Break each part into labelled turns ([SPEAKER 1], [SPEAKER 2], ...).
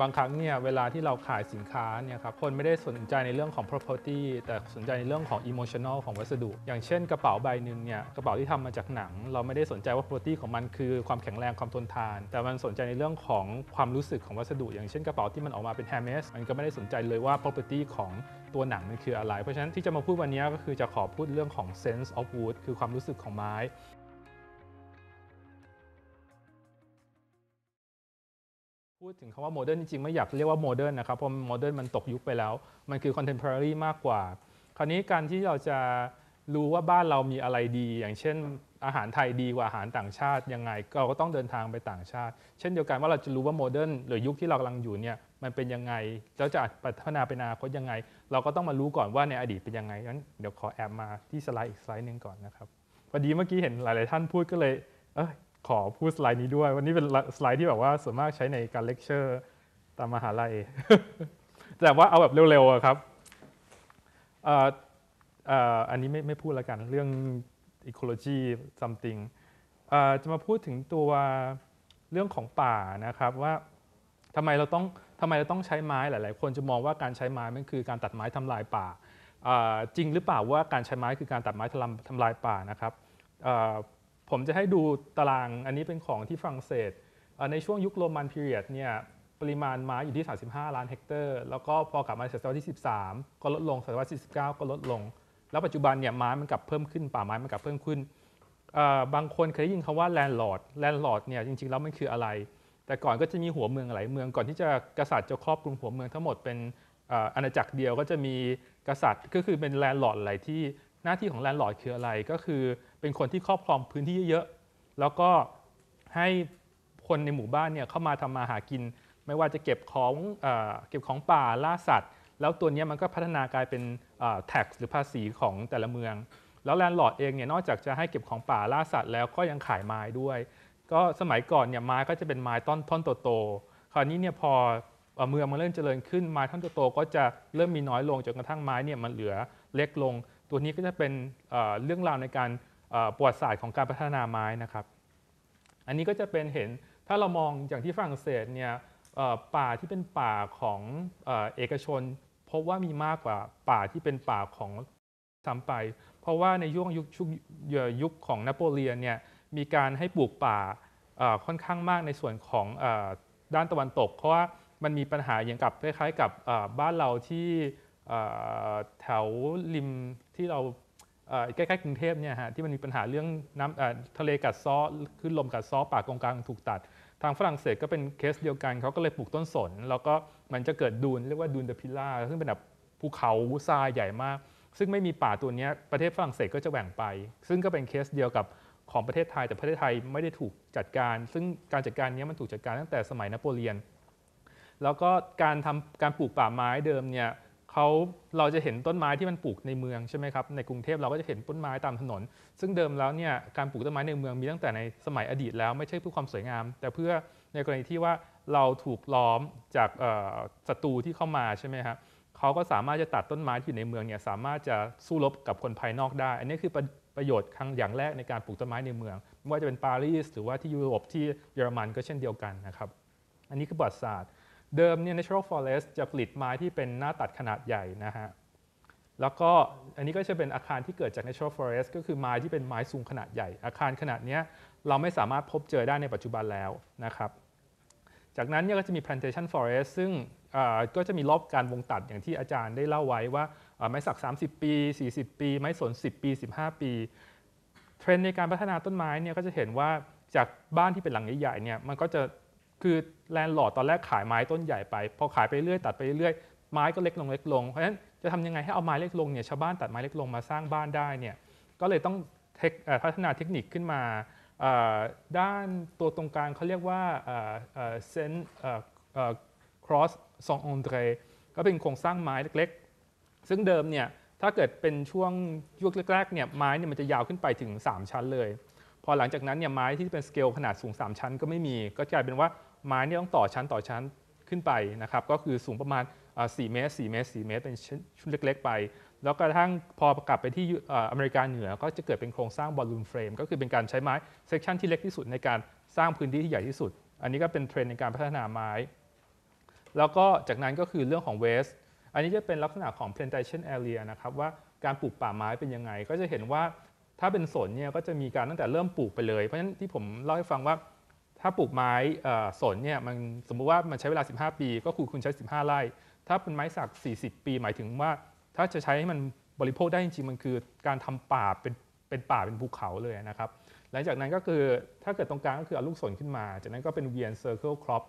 [SPEAKER 1] บางครั้งเนี่ยเวลาที่เราขายสินค้าเนี่ยครับคนไม่ได้สนใจในเรื่องของ property แต่สนใจในเรื่องของ emotional ของวัสดุ อย่างเช่นกระเป๋าใบหนึ่งเนี่ยกระเป๋าที่ทำมาจากหนัง เราไม่ได้สนใจว่า property ของมันคือความแข็งแรงความทนทาน แต่มันสนใจในเรื่องของความรู้สึกของวัสดุ อย่างเช่นกระเป๋าที่มันออกมาเป็น Hermes มันก็ไม่ได้สนใจเลยว่า property ของตัวหนังมันคืออะไร เพราะฉะนั้นที่จะมาพูดวันนี้ก็คือจะขอพูดเรื่องของ sense of wood คือความรู้สึกของไม้ดถึงคาว่าโมเดิร์นจริงๆไม่อยากเรียกว่าโมเดิร์นนะครับเพราะโมเดิร์นมันตกยุคไปแล้ว มันคือคอนเทมพอรารี่มากกว่า คราวนี้การที่เราจะรู้ว่าบ้านเรามีอะไรดี อย่างเช่นอาหารไทยดีกว่าอาหารต่างชาติยังไงเราก็ต้องเดินทางไปต่างชาติ เช่นเดียวกันว่าเราจะรู้ว่าโมเดิร์นหรือยุคที่เรากำลังอยู่เนี่ยมันเป็นยังไงแล้วจะพัฒนาเป็นอนาคตยังไง เราก็ต้องมารู้ก่อนว่าในอดีตเป็นยังไงงั้นเดี๋ยวขอแอบมาที่สไลด์อีกสไลด์หนึ่งก่อนนะครับพอดีเมื่อกี้เห็นหลายๆท่านพูดก็เลยเออขอพูดสไลด์นี้ด้วย วันนี้เป็นสไลด์ที่แบบว่าส่วนมากใช้ในการเลคเชอร์ ตามมหาลัย แต่ว่าเอาแบบเร็วๆครับอันนี้ไม่ไม่พูดละกัน เรื่อง ecology something จะมาพูดถึงตัวเรื่องของป่านะครับว่าทำไมเราต้องทำไมเราต้องใช้ไม้หลายๆคนจะมองว่าการใช้ไม้มันคือการตัดไม้ทำลายป่า จริงหรือเปล่าว่าการใช้ไม้คือการตัดไม้ทำลายป่านะครับผมจะให้ดูตารางอันนี้เป็นของที่ฝรั่งเศสในช่วงยุคโรมันพีเรียดเนี่ยปริมาณม้าอยู่ที่ 35 ล้านเฮกเตอร์ แล้วก็พอกลับมาศตวรรษที่ 13 ก็ลดลงศตวรรษที่19ก็ลดลง แล้วปัจจุบันเนี่ยม้ามันกลับเพิ่มขึ้น ป่าไม้มันกลับเพิ่มขึ้น บางคนเคยได้ยินคำว่าแลนด์ลอร์ดแลนด์ลอร์ดเนี่ยจริงๆ แล้วมันคืออะไร แต่ก่อนก็จะมีหัวเมืองหลายเมือง ก่อนที่จะกษัตริย์จะครอบคลุมหัวเมืองทั้งหมดเป็นอาณาจักรเดียวก็จะมีกษัตริย์ก็คือเป็นแลนด์ลอร์ดหลายที่หน้าที่ของแลนด์ลอร์ดคืออะไรก็คือเป็นคนที่ครอบครองพื้นที่เยอะๆแล้วก็ให้คนในหมู่บ้านเนี่ยเข้ามาทำมาหากิน ไม่ว่าจะเก็บของเก็บของป่าล่าสัตว์ แล้วตัวนี้มันก็พัฒนากลายเป็นแท็กหรือภาษีของแต่ละเมือง แล้วแลนด์ลอร์ดเองเนี่ยนอกจากจะให้เก็บของป่าล่าสัตว์ แล้วก็ยังขายไม้ด้วย ก็สมัยก่อนเนี่ยไม้ก็จะเป็นไม้ต้นต้นโตๆ คราวนี้เนี่ยพอเมืองมันเริ่มเจริญขึ้นไม้ท่อนโตๆก็จะเริ่มมีน้อยลงจนกระทั่งไม้เนี่ยมันเหลือเล็กลงตัวนี้ก็จะเป็นเรื่องราวในการประวัติศาสตร์ของการพัฒนาไม้นะครับ อันนี้ก็จะเป็นเห็นถ้าเรามองอย่างที่ฝรั่งเศสเนี่ยป่าที่เป็นป่าของเอกชนพบว่ามีมากกว่าป่าที่เป็นป่าของซ้ำไป เพราะว่าในช่วงยุคยุคของนโปเลียนเนี่ยมีการให้ปลูกป่าค่อนข้างมากในส่วนของด้านตะวันตก เพราะว่ามันมีปัญหาอย่างกับคล้ายๆ กับบ้านเราที่แถวริมที่เราใกล้ๆกรุงเทพเนี่ยฮะที่มันมีปัญหาเรื่องน้ำทะเลกัดซ้อ ขึ้นลมกัดซ้อป่ากงกลางถูกตัด ทางฝรั่งเศสก็เป็นเคสเดียวกัน เขาก็เลยปลูกต้นสน แล้วก็มันจะเกิดดูนเรียกว่าดูนเดพิล่าซึ่งเป็นแบบภูเขาทรายใหญ่มาก ซึ่งไม่มีป่าตัวนี้ประเทศฝรั่งเศสก็จะแหว่งไป ซึ่งก็เป็นเคสเดียวกับของประเทศไทย แต่ประเทศไทยไม่ได้ถูกจัดการ ซึ่งการจัดการนี้มันถูกจัดการตั้งแต่สมัยนโปเลียน แล้วก็การทำการปลูกป่าไม้เดิมเนี่ยเขาเราจะเห็นต้นไม้ที่มันปลูกในเมืองใช่ไหมครับในกรุงเทพเราก็จะเห็นต้นไม้ตามถนน ซึ่งเดิมแล้วเนี่ยการปลูกต้นไม้ในเมืองมีตั้งแต่ในสมัยอดีตแล้วไม่ใช่เพื่อความสวยงาม แต่เพื่อในกรณีที่ว่าเราถูกล้อมจากศัตรูที่เข้ามาใช่ไหมครับเขาก็สามารถจะตัดต้นไม้ที่อยู่ในเมืองเนี่ยสามารถจะสู้รบกับคนภายนอกได้ อันนี้คือประโยชน์ครั้งอย่างแรกในการปลูกต้นไม้ในเมืองไม่ว่าจะเป็นปารีสหรือว่าที่ยุโรปที่เยอรมัน ก็เช่นเดียวกันนะครับอันนี้คือบทศาสตร์เดิมเนี่ย natural forest จะผลิตไม้ที่เป็นหน้าตัดขนาดใหญ่นะฮะแล้วก็อันนี้ก็จะเป็นอาคารที่เกิดจาก natural forest ก็คือไม้ที่เป็นไม้สูงขนาดใหญ่ อาคารขนาดนี้เราไม่สามารถพบเจอได้ในปัจจุบันแล้วนะครับจากนั้นเนี่ยก็จะมี plantation forest ซึ่งก็จะมีรอบการวงตัดอย่างที่อาจารย์ได้เล่าไว้ว่าไม้สัก 30 ปี 40 ปี ไม้สน 10 ปี 15 ปี เทรนด์ในการพัฒนาต้นไม้เนี่ยก็จะเห็นว่าจากบ้านที่เป็นหลังใหญ่ๆเนี่ยมันก็จะคือแลนด์ลอร์ดตอนแรกขายไม้ต้นใหญ่ไป พอขายไปเรื่อยตัดไปเรื่อย ไม้ก็เล็กลงเล็กลงเพราะฉะนั้นจะทำยังไงให้เอาไม้เล็กลงเนี่ยชาวบ้านตัดไม้เล็กลงมาสร้างบ้านได้เนี่ยก็เลยต้องพัฒนาเทคนิคขึ้นมาด้านตัวตรงกลางเขาเรียกว่าเซนครอสซองอนเดรก็เป็นโครงสร้างไม้เล็กๆ ซึ่งเดิมเนี่ยถ้าเกิดเป็นช่วงยุคแรกๆเนี่ยไม้เนี่ยมันจะยาวขึ้นไปถึง3ชั้นเลยพอหลังจากนั้นเนี่ยไม้ที่เป็นสเกลขนาดสูง3ชั้นก็ไม่มี ก็กลายเป็นว่าไม้นี่ต้องต่อชั้นต่อชั้นขึ้นไปนะครับก็คือสูงประมาณ4เมตร4เมตร4เมตรเป็นชุดเล็ก ๆ ไป แล้วกระทั่งพอกลับไปที่อเมริกาเหนือ ก็จะเกิดเป็นโครงสร้างบอลลูนเฟรมก็คือเป็นการใช้ไม้เซกชันที่เล็กที่สุดในการสร้างพื้นที่ที่ใหญ่ที่สุดอันนี้ก็เป็นเทรนในการพัฒนาไม้ แล้วก็จากนั้นก็คือเรื่องของเวสอันนี้จะเป็นลักษณะของ plantation area นะครับว่าการปลูกป่าไม้เป็นยังไงก็จะเห็นว่าถ้าเป็นสนเนี่ยก็จะมีการตั้งแต่เริ่มปลูกไปเลยเพราะฉะนั้นที่ผมเล่าให้ฟังว่าถ้าปลูกไม้สนเนี่ยมันสมมุติว่ามันใช้เวลา 15 ปีก็คือคุณใช้ 15 ไร่ ถ้าเป็นไม้สัก 40 ปี หมายถึงว่า ถ้าจะใช้ให้มันบริโภคได้จริงๆ มันคือการทำป่าเป็นเป็นป่าเป็นภูเขาเลยนะครับหลังจากนั้นก็คือถ้าเกิดตรงกลางก็คือเอาลูกสนขึ้นมา จากนั้นก็เป็นเวียนเซอร์เคิลครอป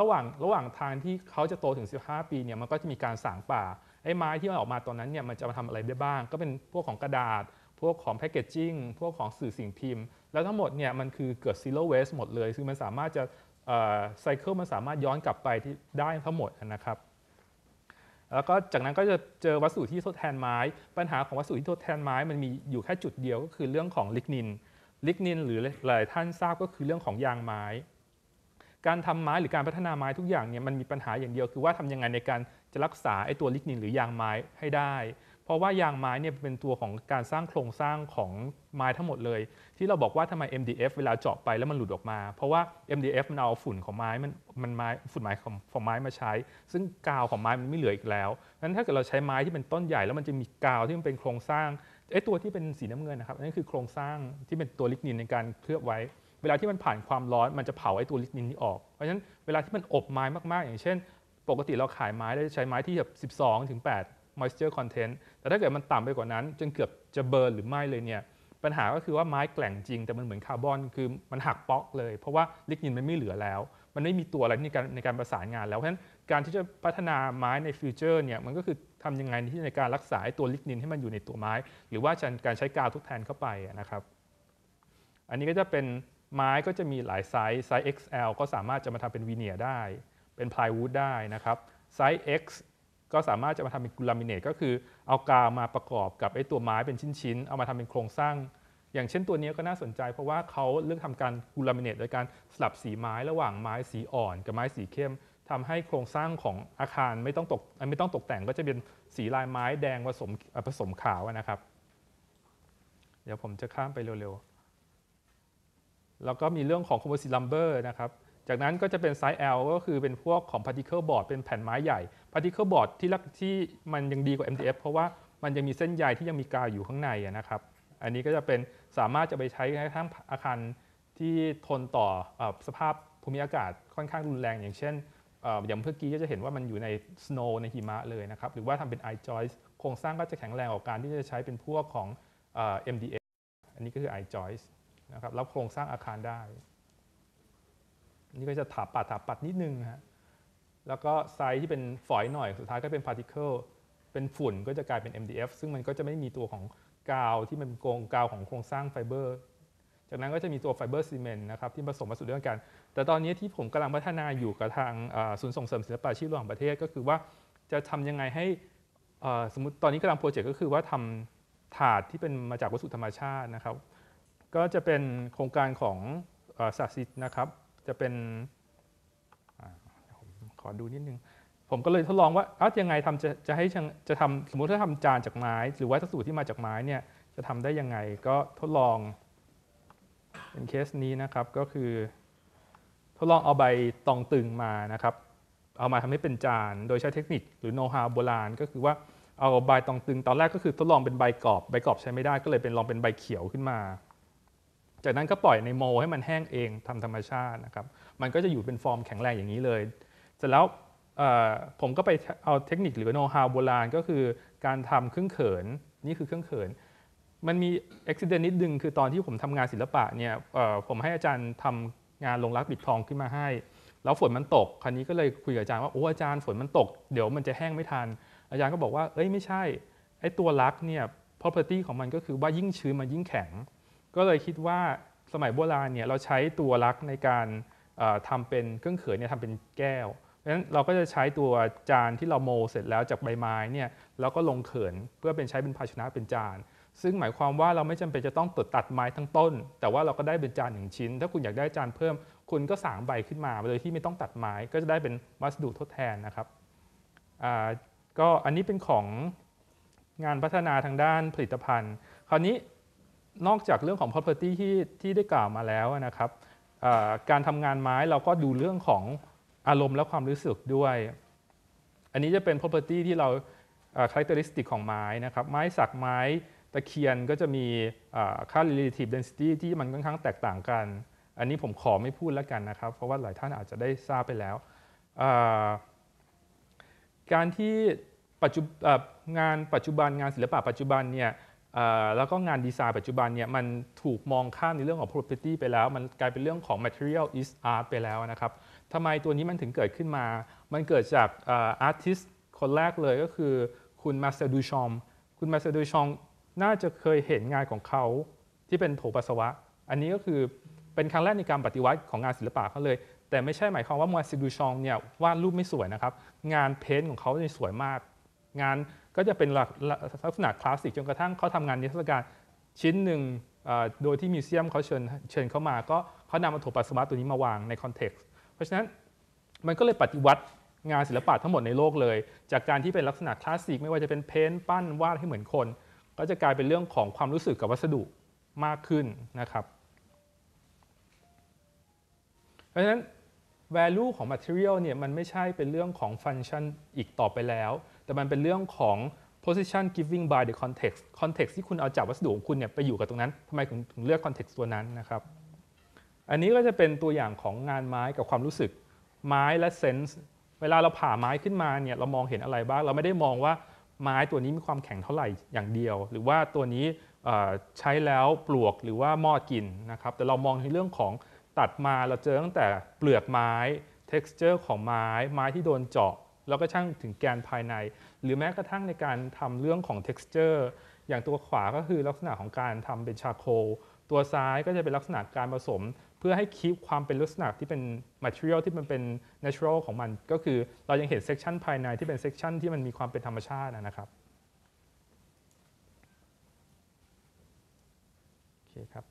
[SPEAKER 1] ระหว่างระหว่างทางที่เขาจะโตถึง 15 ปีเนี่ยมันก็จะมีการสางป่าไอ้ไม้ที่มันออกมาตอนนั้นเนี่ยมันจะมาทำอะไรได้บ้าง ก็เป็นพวกของกระดาษ พวกของแพคเกจจิ้งพวกของสื่อสิ่งพิมพ์แล้วทั้งหมดเนี่ยมันคือเกิด zero waste หมด เลยคือมันสามารถจะไซเคิลมันสามารถย้อนกลับไปที่ได้ทั้งหมดนะครับ แล้วก็จากนั้นก็จะเจอวัสดุที่ทดแทนไม้ ปัญหาของวัสดุที่ทดแทนไม้มันมีอยู่แค่จุดเดียว ก็คือเรื่องของลิกนิน ลิกนิน หรือหลายท่านทราบก็คือเรื่องของยางไม้ การทำไม้หรือการพัฒนาไม้ทุกอย่างเนี่ยมันมีปัญหาอย่างเดียว คือว่าทํยังไงในการจะรักษาไอ้ตัวลิกนิน หรือยางไม้ให้ได้ราะว่ายางไม้เนี่ยเป็นตัวของการสร้างโครงสร้างของไม้ทั้งหมดเลย ที่เราบอกว่าทำไม MDF เวลาเจาะไปแล้วมันหลุดออกมา เพราะว่า MDF มันเอาฝุ่นของไม้ มันมันไม้ฝุ่นไม้ของของไม้มาใช้ ซึ่งกาวของไม้มันไม่เหลืออีกแล้วนั้นถ้าเกิดเราใช้ไม้ที่เป็นต้นใหญ่ แล้วมันจะมีกาวที่มันเป็นโครงสร้างไอ้ตัวที่เป็นสีน้ำเงินนะครับนั่นคือโครงสร้างที่เป็นตัวลิกนินในการเคลือบไว้ เวลาที่มันผ่านความร้อนมันจะเผาไอ้ตัวลิกนินนี้ออกเพราะฉะนั้นเวลาที่มันอบไม้มาก ๆ อย่างเช่น ปกติเราขายไม้ได้ใช้ไม้ที่แบบ12ถึง8 moisture content แต่ถ้าเกิดมันต่ำไปกว่านั้นจนเกือบจะเบิร์นหรือไหม้เลยเนี่ยปัญหาก็คือว่าไม้แกล่งจริง แต่มันเหมือนคาร์บอนคือมันหักป๊อกเลยเพราะว่าลิกนินมันไม่เหลือแล้ว มันไม่มีตัวอะไรในการในการประสานงานแล้ว เพราะฉะนั้นการที่จะพัฒนาไม้ในฟิวเจอร์เนี่ยมันก็คือทำยังไงที่ในการรักษาตัวลิกนินให้มันอยู่ในตัวไม้ หรือว่าการใช้กาวทดแทนเข้าไปนะครับอันนี้ก็จะเป็นไม้ก็จะมีหลายไซส์ไซส์ XL ก็สามารถจะมาทำเป็นวีเนียได้ เป็นพลายวูดได้นะครับไซส์ X ก็สามารถจะมาทำเป็นกลามิเนตก็คือเอากาวมาประกอบกับไอ้ตัวไม้เป็นชิ้นๆ เอามาทำเป็นโครงสร้าง อย่างเช่นตัวนี้ก็น่าสนใจเพราะว่าเขาเลือกทำการกูลามิเนตโดยการสลับสีไม้ระหว่างไม้สีอ่อน กับไม้สีเข้ม ทำให้โครงสร้างของอาคารไม่ต้องตกไม่ต้องตกแต่งก็จะเป็นสีลายไม้แดงผสมผสมขาวนะครับ เดี๋ยวผมจะข้ามไปเร็วๆแล้วก็มีเรื่องของคอมโพสิตลัมเบอร์นะครับจากนั้นก็จะเป็นไซส์ L ก็คือเป็นพวกของ particle board เป็นแผ่นไม้ใหญ่ particle board ที่รักที่มันยังดีกว่า MDF เพราะว่ามันยังมีเส้นใยที่ยังมีกาวอยู่ข้างในนะครับ อันนี้ก็จะเป็นสามารถจะไปใช้ในทั้งอาคารที่ทนต่อสภาพภูมิอากาศค่อนข้างรุนแรง อย่างเช่นอย่างเมื่อกี้ก็จะเห็นว่ามันอยู่ในสโนว์ในหิมะเลยนะครับ หรือว่าทำเป็นไอจอยส์โครงสร้างก็จะแข็งแรงกว่าการที่จะใช้เป็นพวกของ MDF อันนี้ก็คือไอจอยส์นะครับรับโครงสร้างอาคารได้นี่ก็จะถาปัดถาปัดนิดนึงฮะ แล้วก็ไซส์ที่เป็นฝอยหน่อยสุดท้ายก็เป็นพาร์ติเคิล เป็นฝุ่นก็จะกลายเป็น MDF ซึ่งมันก็จะไม่มีตัวของกาว ที่มันโกงกาวของโครงสร้างไฟเบอร์ จากนั้นก็จะมีตัวไฟเบอร์ซีเมนต์นะครับ ที่ผสมมาสู่ด้วยกัน แต่ตอนนี้ที่ผมกำลังพัฒนาอยู่กับทางศูนย์ส่งเสริมศิลปาชีพระหว่างประเทศก็คือว่าจะทำยังไงให้ สมมติตอนนี้กำลังโปรเจกต์ก็คือว่าทำถาดที่เป็นมาจากวัสดุธรรมชาตินะครับ ก็จะเป็นโครงการของสั์สิทธ์นะครับจะเป็นขอดูนิดนึง ผมก็เลยทดลองว่าเอ้ายังไงทำจะจะให้จะทำสมมติถ้าทำจานจากไม้หรือวัสดุที่มาจากไม้เนี่ยจะทำได้ยังไง ก็ทดลองเป็นเคสนี้นะครับก็คือ ทดลองเอาใบตองตึงมานะครับ เอามาทำให้เป็นจานโดยใช้เทคนิคหรือโน้ตฮาวโบราณก็คือว่าเอาใบตองตึงตอนแรกก็คือทดลองเป็นใบกรอบใบกรอบใช้ไม่ได้ ก็เลยเป็นลองเป็นใบเขียวขึ้นมาจากนั้นก็ปล่อยในโมให้มันแห้งเองทำธรรมชาตินะครับมันก็จะอยู่เป็นฟอร์มแข็งแรงอย่างนี้เลยเสร็จแล้วผมก็ไปเอาเทคนิคหรือโน้ตฮาวโบราณก็คือการทำเครื่องเขินนี่คือเครื่องเขิน มันมีอุบิเหตุนิดนึง คือตอนที่ผมทำงานศิลปะเนี่ยผมให้อาจารย์ทำงานลงรักปิดทองขึ้นมาให้ แล้วฝนมันตก ครั้นี้ก็เลยคุยกับอาจารย์ว่าโอ้อาจารย์ฝนมันตก เดี๋ยวมันจะแห้งไม่ทัน อาจารย์ก็บอกว่าเอ้ยไม่ใช่ไอ้ตัวรักเนี่ย property ของมันก็คือว่ายิ่งชื้นมันยิ่งแข็งก็เลยคิดว่าสมัยโบราณเนี่ยเราใช้ตัวลักในการทำเป็นเครื่องเขินเนี่ยทำเป็นแก้วเพราะฉะนั้นเราก็จะใช้ตัวจานที่เราโมเสร็จแล้วจากใบไม้เนี่ยแล้วก็ลงเขิน เพื่อเป็นใช้เป็นภาชนะเป็นจาน ซึ่งหมายความว่าเราไม่จำเป็นจะต้องตัดตัดไม้ทั้งต้น แต่ว่าเราก็ได้เป็นจานหนึ่งชิ้นถ้าคุณอยากได้จานเพิ่มคุณก็สางใบขึ้นมาโดยที่ไม่ต้องตัดไม้ ก็จะได้เป็นวัสดุทดแทนนะครับก็อันนี้เป็นของงานพัฒนาทางด้านผลิตภัณฑ์ คราวนี้นอกจากเรื่องของ property ที่ที่ได้กล่าวมาแล้วนะครับการทำงานไม้เราก็ดูเรื่องของอารมณ์และความรู้สึกด้วย อันนี้จะเป็น property ที่เรา characteristic ของไม้นะครับ ไม้สักไม้ตะเคียนก็จะมีค่า relative density ที่มันค่อนข้างแตกต่างกัน อันนี้ผมขอไม่พูดแล้วกันนะครับ เพราะว่าหลายท่านอาจจะได้ทราบไปแล้ว การที่งานปัจจุบันงานศิลปะปัจจุบันเนี่ยแล้วก็งานดีไซน์ปัจจุบันเนี่ยมันถูกมองข้ามในเรื่องของ property ไปแล้ว มันกลายเป็นเรื่องของ material is art ไปแล้วนะครับทำไมตัวนี้มันถึงเกิดขึ้นมา มันเกิดจาก artist คนแรกเลยก็คือคุณมาสเตอร์ดูชองคุณมาสเตอร์ดูชองน่าจะเคยเห็นงานของเขาที่เป็นโถปัสสาวะ อันนี้ก็คือเป็นครั้งแรกในการปฏิวัติของงานศิลปะเขาเลย แต่ไม่ใช่หมายความว่ามาสเตอร์ดูชองเนี่ยวาดรูปไม่สวยนะครับงานเพ้นท์ของเขาเนี่ยสวยมาก งานก็จะเป็นลักษณะคลาสสิกจนกระทั่งเขาทำงานนิทรรศการชิ้นหนึ่งโดยที่มิวเซียมเขาเชิญเชิญเขามา ก็เขานำอัถุปัสสาวะตัวนี้มาวางในคอนเท็กซ์เพราะฉะนั้นมันก็เลยปฏิวัติงานศิลปะทั้งหมดในโลกเลย จากการที่เป็นลักษณะคลาสสิกไม่ว่าจะเป็นเพ้นปั้นวาดให้เหมือนคน ก็จะกลายเป็นเรื่องของความรู้สึกกับวัสดุมากขึ้นนะครับ เพราะฉะนั้น value ของ material เนี่ยมันไม่ใช่เป็นเรื่องของ function อีกต่อไปแล้วแต่มันเป็นเรื่องของ position giving by the context context ที่คุณเอาจากวัสดุของคุณเนี่ยไปอยู่กับตรงนั้น ทำไมถึงเลือก context ตัวนั้นนะครับ อันนี้ก็จะเป็นตัวอย่างของงานไม้กับความรู้สึก ไม้และเซนส์เวลาเราผ่าไม้ขึ้นมาเนี่ยเรามองเห็นอะไรบ้าง เราไม่ได้มองว่าไม้ตัวนี้มีความแข็งเท่าไหร่อย่างเดียว หรือว่าตัวนี้ใช้แล้วปลวกหรือว่ามอดกินนะครับ แต่เรามองในเรื่องของตัดมาเราเจอตั้งแต่เปลือกไม้ texture ของไม้ ไม้ที่โดนเจาะแล้วก็ช่างถึงแกนภายใน หรือแม้กระทั่งในการทำเรื่องของ texture อย่างตัวขวาก็คือลักษณะของการทำเป็นชาโคลตัวซ้ายก็จะเป็นลักษณะการผสม เพื่อให้คีปความเป็นลักษณะที่เป็น material ที่มันเป็น natural ของมัน ก็คือเรายังเห็น section ภายในที่เป็น section ที่มันมีความเป็นธรรมชาตินะครับโอเคครับ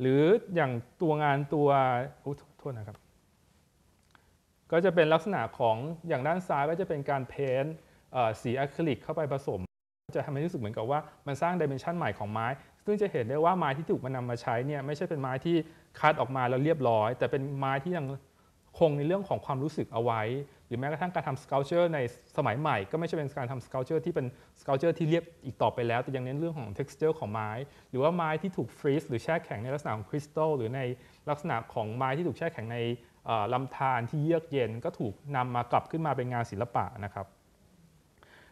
[SPEAKER 1] หรืออย่างตัวงานตัวอ้โทษนะครับก็จะเป็นลักษณะของอย่างด้านซ้ายก็จะเป็นการเพ้นสีอะคริลิกเข้าไปผสมจะทำให้รู้สึกเหมือนกับว่ามันสร้างดิเมนชันใหม่ของไม้ซึ่งจะเห็นได้ว่าไม้ที่ถูกมานำมาใช้เนี่ยไม่ใช่เป็นไม้ที่คัดออกมาแล้วเรียบร้อย แต่เป็นไม้ที่ยังคงในเรื่องของความรู้สึกเอาไว้ หรือแม้กระทั่งการทำสเกลเจอร์ในสมัยใหม่ ก็ไม่ใช่เป็นการทำสเกลเจอร์ที่เป็นสเกลเจอร์ที่เรียบอีกต่อไปแล้วแต่ยังเน้นเรื่องของ t e x t u r e ของไม้ หรือว่าไม้ที่ถูกฟรีซหรือแช่แข็งในลักษณะของคริสตัลหรือในลักษณะของไม้ที่ถูกแช่แข็งในลำธารที่เยือกเย็นก็ถูกนำมากลับขึ้นมาเป็นงานศิลปะนะครับ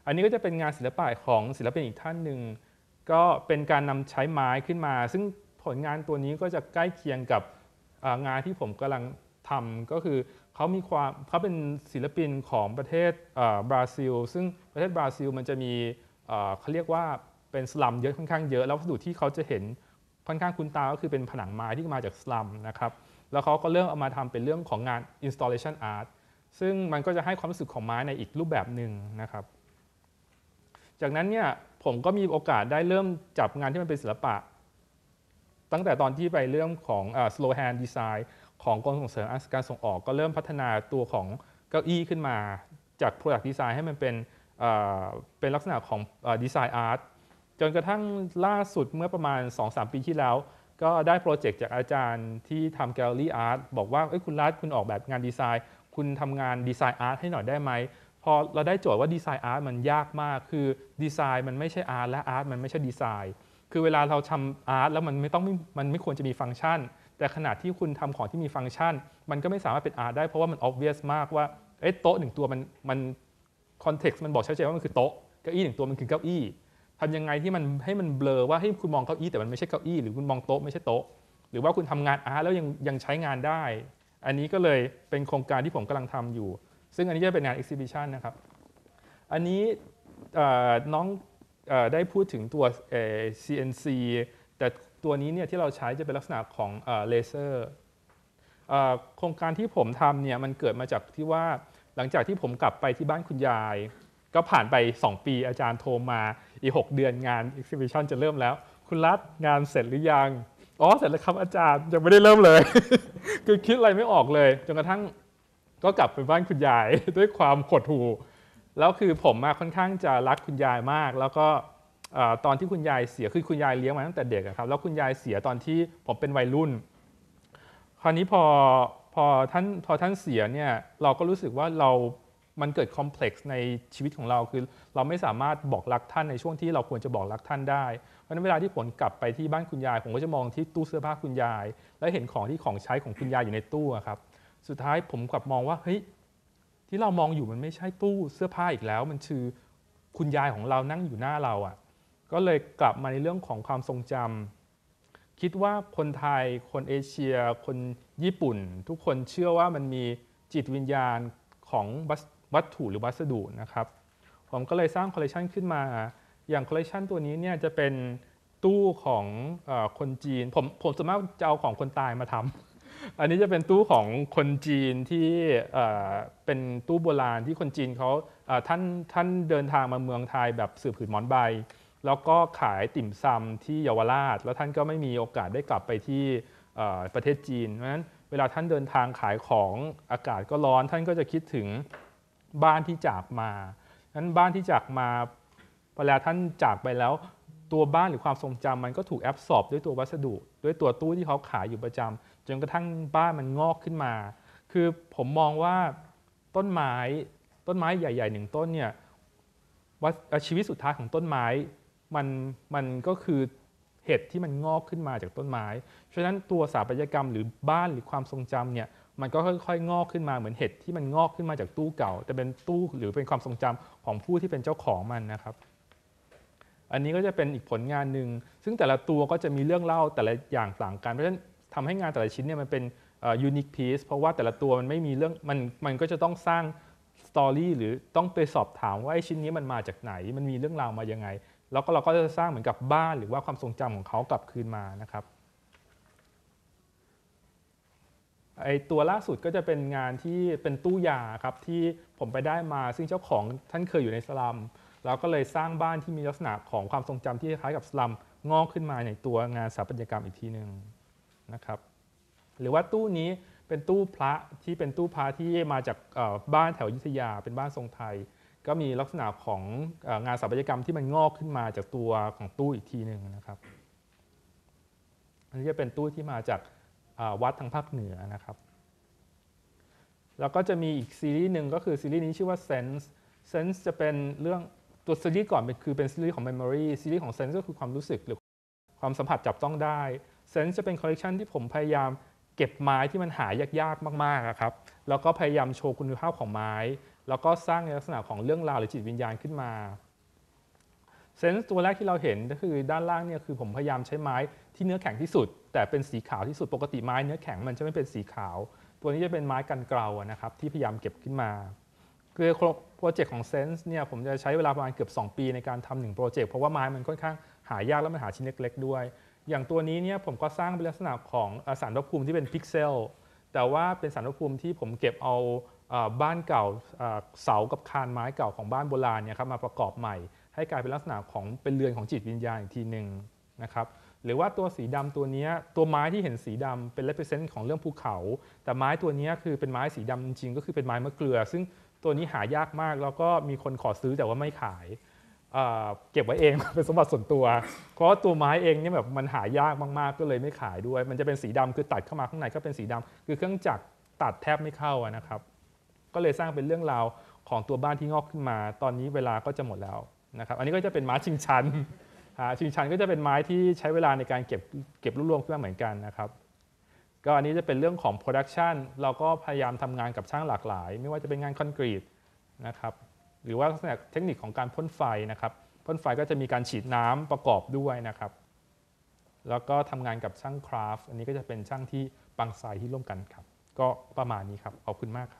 [SPEAKER 1] อันนี้ก็จะเป็นงานศิลปะของศิลปินอีกท่านหนึ่ง ก็เป็นการนำใช้ไม้ขึ้นมา ซึ่งผลงานตัวนี้ก็จะใกล้เคียงกับงานที่ผมกำลังทำ ก็คือเขามีความเขาเป็นศิลปินของประเทศบราซิล ซึ่งประเทศบราซิล มันจะมีเขาเรียกว่าเป็นสลัมเยอะค่อนข้างเยอะ แล้ววัสดุที่เขาจะเห็นค่อนข้างคุ้นตาก็คือเป็นผนังไม้ที่มาจากสลัมนะครับแล้วเขาก็เริ่มเอามาทำเป็นเรื่องของงาน installation art ซึ่งมันก็จะให้ความรู้สึกของไม้ในอีกรูปแบบหนึ่งนะครับ จากนั้นเนี่ยผมก็มีโอกาสได้เริ่มจับงานที่มันเป็นศิลปะ ตั้งแต่ตอนที่ไปเรื่องของ slow hand design ของกรมส่งเสริมการส่งออก ก็เริ่มพัฒนาตัวของเก้าอี้ขึ้นมา จาก product design ให้มันเป็นเป็นลักษณะของดีไซน์อาร์ตจนกระทั่งล่าสุดเมื่อประมาณ 2-3 ปีที่แล้วก็ได้โปรเจกต์จากอาจารย์ที่ทำแกลเลอรี่อาร์ตบอกว่าเอ้ยคุณรัฐคุณออกแบบงานดีไซน์ คุณทำงานดีไซน์อาร์ตให้หน่อยได้ไหมพอเราได้โจทย์ว่าดีไซน์อาร์ตมันยากมาก คือดีไซน์มันไม่ใช่อาร์ตและอาร์ตมันไม่ใช่ดีไซน์คือเวลาเราทำอาร์ตแล้วมันไม่ต้องมันไม่ควรจะมีฟังก์ชัน แต่ขณะที่คุณทำของที่มีฟังก์ชัน มันก็ไม่สามารถเป็นอาร์ตได้เพราะว่ามันออบเวียสมากว่าเอ๊ะโต๊ะหนึ่งตัวมันมันคอนเท็กซ์มันบอกชัดเจนว่ามันคือโต๊ะเก้าอี้หนึ่งตัวมันคือเก้าอี้ทำยังไงที่มันให้มันเบลอว่าให้คุณมองเก้าอี้แต่มันไม่ใช่เก้าอี้หรือคุณมองโต๊ะไม่ใช่โต๊ะหรือว่าคุณทำงานอาร์ตแล้วยังยังใช้งานได้ อันนี้ก็เลยเป็นโครงการที่ผมกำลังทำอยู่ ซึ่งอันนี้จะเป็นงานเอ็กซิบิชันนะครับอันนี้น้องได้พูดถึงตัว CNC แต่ตัวนี้เนี่ยที่เราใช้จะเป็นลักษณะของเลเซอร์โครงการที่ผมทำเนี่ยมันเกิดมาจากที่ว่าหลังจากที่ผมกลับไปที่บ้านคุณยายก็ผ่านไป 2 ปีอาจารย์โทรมาอีก 6 เดือนงาน exhibition จะเริ่มแล้ว คุณรัฐงานเสร็จหรือยัง อ๋อ เสร็จแล้วครับอาจารย์ ยังไม่ได้เริ่มเลยคือคิดอะไรไม่ออกเลย จนกระทั่งก็กลับไปบ้านคุณยายด้วยความขดหู่แล้วคือผมมาค่อนข้างจะรักคุณยายมาก แล้วก็ตอนที่คุณยายเสีย คือคุณยายเลี้ยงมาตั้งแต่เด็กครับ แล้วคุณยายเสียตอนที่ผมเป็นวัยรุ่น คราวนี้พอพอท่านพอท่านเสียเนี่ยเราก็รู้สึกว่าเรามันเกิดคอมเพล็กซ์ในชีวิตของเรา คือเราไม่สามารถบอกรักท่านในช่วงที่เราควรจะบอกรักท่านได้ เพราะฉะนั้นเวลาที่ผมกลับไปที่บ้านคุณยาย ผมก็จะมองที่ตู้เสื้อผ้าคุณยาย และเห็นของที่ของใช้ของคุณยายอยู่ในตู้ครับ สุดท้ายผมกลับมองว่าเฮ้ยที่เรามองอยู่มันไม่ใช่ตู้เสื้อผ้าอีกแล้ว มันคือคุณยายของเรานั่งอยู่หน้าเราอะ่ะ ก็เลยกลับมาในเรื่องของความทรงจำ คิดว่าคนไทย คนเอเชีย คนญี่ปุ่น ทุกคนเชื่อว่ามันมีจิตวิญญาณของวัตถุหรือวัสดุนะครับ ผมก็เลยสร้างคอลเลกชันขึ้นมา อย่างคอลเลกชันตัวนี้เนี่ยจะเป็นตู้ของอคนจีน ผมผมส่วมากจะเอาของคนตายมาทำ อันนี้จะเป็นตู้ของคนจีนที่เป็นตู้โบราณที่คนจีนเขาท่านท่านเดินทางมาเมืองไทยแบบสืบผืนหมอนใบ แล้วก็ขายติ่มซำที่เยาวราช แล้วท่านก็ไม่มีโอกาสได้กลับไปที่ประเทศจีนเพราะฉะนั้นเวลาท่านเดินทางขายของอากาศก็ร้อน ท่านก็จะคิดถึงบ้านที่จากมานั้นบ้านที่จากมาพอแล้วท่านจากไปแล้ว ตัวบ้านหรือความทรงจำมันก็ถูกแอบสอบ ด้วยตัววัสดุ ด้วยตัวตู้ที่เขาขายอยู่ประจำ จนกระทั่งบ้านมันงอกขึ้นมา คือผมมองว่าต้นไม้ ต้นไม้ใหญ่ๆหนึ่งต้นเนี่ยวัชีวิตสุดท้ายของต้นไม้ มัน มันก็คือเห็ดที่มันงอกขึ้นมาจากต้นไม้ ฉะนั้นตัวสถาปัตยกรรมหรือบ้านหรือความทรงจำเนี่ยมันก็ค่อย ๆ งอกขึ้นมาเหมือนเห็ดที่มันงอกขึ้นมาจากตู้เก่าแต่เป็นตู้หรือเป็นความทรงจำของผู้ที่เป็นเจ้าของมันนะครับ อันนี้ก็จะเป็นอีกผลงานหนึ่งซึ่งแต่ละตัวก็จะมีเรื่องเล่าแต่ละอย่างต่าง กันเพราะฉะนั้นทำให้งานแต่ละชิ้นเนี่ยมันเป็นยูนิคพีซเพราะว่าแต่ละตัวมันไม่มีเรื่องมันมันก็จะต้องสร้างสตอรี่หรือต้องไปสอบถามว่าไอ้ชิ้นนี้มันมาจากไหน มันมีเรื่องราวมายังไง แล้วก็เราก็จะสร้างเหมือนกับบ้านหรือว่าความทรงจำของเขากลับคืนมานะครับไอตัวล่าสุดก็จะเป็นงานที่เป็นตู้ยาครับที่ผมไปได้มาซึ่งเจ้าของท่านเคยอยู่ในสลัมเราก็เลยสร้างบ้านที่มีลักษณะของความทรงจำที่คล้ายกับสลัมงอกขึ้นมาในตัวงานสถาปัตยกรรมอีกทีหนึ่งนะครับหรือว่าตู้นี้เป็นตู้พระที่เป็นตู้พระที่มาจากบ้านแถวยุทธยาเป็นบ้านทรงไทย ก็มีลักษณะของงานสถาปัตยกรรมที่มันงอกขึ้นมาจากตัวของตู้อีกทีหนึ่งนะครับอันนี้จะเป็นตู้ที่มาจากวัดทางภาคเหนือนะครับ แล้วก็จะมีอีกซีรีส์หนึ่งก็คือซีรีส์นี้ชื่อว่า Sense Sense จะเป็นเรื่องตัวซีรีส์ก่อนคือเป็นซีรีส์ของ Memory ซีรีส์ของ Sense ก็คือความรู้สึกหรือความสัมผัสจับต้องได้ Sense จะเป็นคอลเลกชันที่ผมพยายามเก็บไม้ที่มันหายากๆมากๆครับ แล้วก็พยายามโชว์คุณภาพของไม้ แล้วก็สร้างในลักษณะของเรื่องราวหรือจิตวิญญาณขึ้นมาเซนส์ตัวแรกที่เราเห็นก็คือด้านล่างเนี่ยคือผมพยายามใช้ไม้ที่เนื้อแข็งที่สุดแต่เป็นสีขาวที่สุดปกติไม้เนื้อแข็งมันจะไม่เป็นสีขาว ตัวนี้จะเป็นไม้กันเกลานะครับที่พยายามเก็บขึ้นมา คือโปรเจกต์ของเซนส์เนี่ยผมจะใช้เวลาประมาณเกือบ 2 ปีในการทำหนึ่งโปรเจกต์ เพราะว่าไม้มันค่อนข้างหายากแล้วมันหาชิ้นเล็กๆ ด้วย อย่างตัวนี้เนี่ยผมก็สร้างเป็นลักษณะของสารพับภูมิที่เป็นพิกเซลแต่ว่าเป็นสารพับภูมิที่ผมเก็บเอาบ้านเก่าเสากับคานไม้เก่าของบ้านโบราณเนี่ยครับมาประกอบใหม่ ให้กลายเป็นลักษณะของเป็นเรือนของจิตวิญญาณอีกทีหนึ่งนะครับหรือว่าตัวสีดำตัวนี้ตัวไม้ที่เห็นสีดำเป็น represent ของเรื่องภูเขา แต่ไม้ตัวนี้คือเป็นไม้สีดำจริงๆก็คือเป็นไม้มะเกลือ ซึ่งตัวนี้หายากมากแล้วก็มีคนขอซื้อแต่ว่าไม่ขายเก็บไว้เอง เป็นสมบัติส่วนตัวเพราะตัวไม้เองเนี่ยแบบมันหายากมากๆ ก็เลยไม่ขายด้วย มันจะเป็นสีดำคือตัดเข้ามาข้างในก็เป็นสีดำ คือเครื่องจักรตัดแทบไม่เข้านะครับ ก็เลยสร้างเป็นเรื่องราวของตัวบ้านที่งอกขึ้นมา ตอนนี้เวลาก็จะหมดแล้วนะครับ อันนี้ก็จะเป็นม้าชิงชันชิงชันก็จะเป็นไม้ที่ใช้เวลาในการเก็บเก็บรวบรวมขึ้นมาเหมือนกันนะครับก็อันนี้จะเป็นเรื่องของโปรดักชันเราก็พยายามทำงานกับช่างหลากหลาย ไม่ว่าจะเป็นงานคอนกรีตนะครับหรือว่าลักษณะเทคนิคของการพ่นไฟนะครับพ่นไฟก็จะมีการฉีดน้ำประกอบด้วยนะครับ แล้วก็ทำงานกับช่างคราฟอันนี้ก็จะเป็นช่างที่ปังไซที่ร่วมกันครับก็ประมาณนี้ครับขอบคุณมากครับ